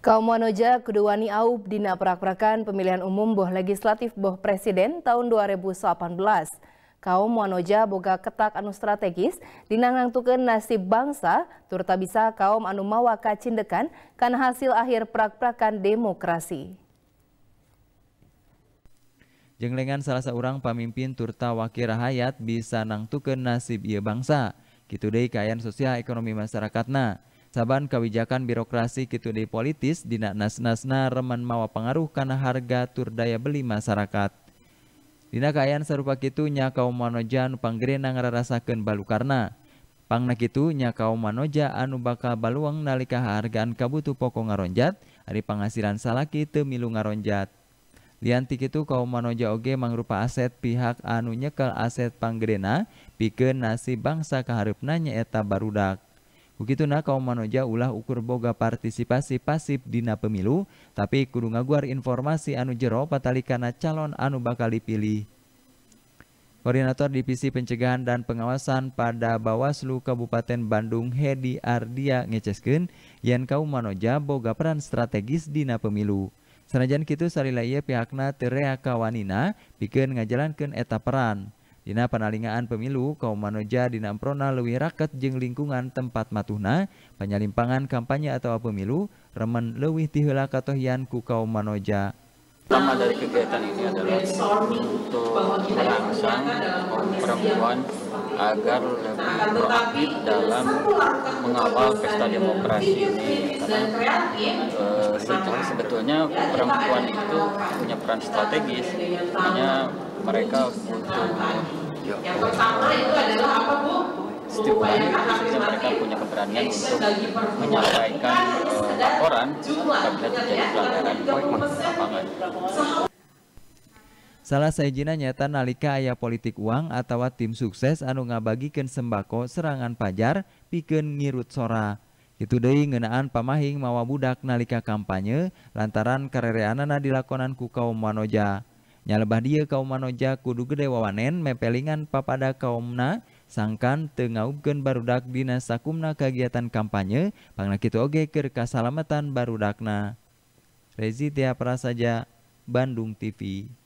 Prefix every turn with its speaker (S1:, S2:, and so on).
S1: Kaum Wanoja Kuduwani Aub dina perak-perakan pemilihan umum boh legislatif boh presiden tahun 2018. Kaum Wanoja boga ketak anu strategis dina ngangtukeun nasib bangsa turta bisa kaum anu mawa kacindekan kan hasil akhir perak-perakan demokrasi.
S2: Jenglengan salah seorang pemimpin turta wakil rahayat bisa nangtukeun nasib ieu bangsa. Kitu deui kaayaan sosial ekonomi masyarakatna saban kebijakan birokrasi gitu di politis dina nas-nasna reman mawa pengaruh karena harga tur daya beli masyarakat Dina kayaan serupa kitunya kaum manojan anu panggrenang balu karena pangna kitunya kaum manoja anu bakal baluang nalika hargaan kabutuh pokok ngaronjat hari penghasilan salaki teu ngaronjat Liantik itu kaum manoja oge mangrupa aset pihak anu nyekel aset panggrena bikin nasi bangsa keharupnanya eta barudak. Ukituna kaum manoja ulah ukur boga partisipasi pasif dina pemilu, tapi kudu ngaguar informasi anu jero patalikana calon anu bakal dipilih. Koordinator Divisi Pencegahan dan Pengawasan pada Bawaslu Kabupaten Bandung Hedi Ardia ngeceskin yen kaum manoja boga peran strategis dina pemilu. Senajan kitu salila pihakna teu rea kawanina pikeun ngajalankeun eta peran. Dina panalingaan pemilu kaum manoja dina amprona lewi raket jeng lingkungan tempat matuhna penyalimpangan kampanye atau pemilu remen lewi tihela katohian ku kaum manoja Pertama dari kegiatan ini adalah untuk merangsang perempuan agar lebih proaktif dalam
S1: mengawal pesta demokrasi ini karena e,
S2: sebetulnya perempuan itu punya peran strategis, punya mereka untuk yang pertama itu adalah apa bu setidaknya mereka punya keberanian untuk
S1: menyampaikan kan eh, laporan apabila terjadi ya, pelanggaran komitmen lapangan.
S2: Salah sejina nyata nalika ayah politik uang atau tim sukses anu ngabagikan sembako serangan pajar piken ngirut sora. Itu deui ngenaan pamahing mawa budak nalika kampanye lantaran karereanana dilakonan ku kaum wanoja nyalebah dia kaum manoja kudu gede wawanen mepelingan papada kaumna sangkan tengaubkeun barudak dina sakumna kegiatan kampanye pangna kitu oge keur kasalamatan barudakna Rezi Tia Prasaja Bandung TV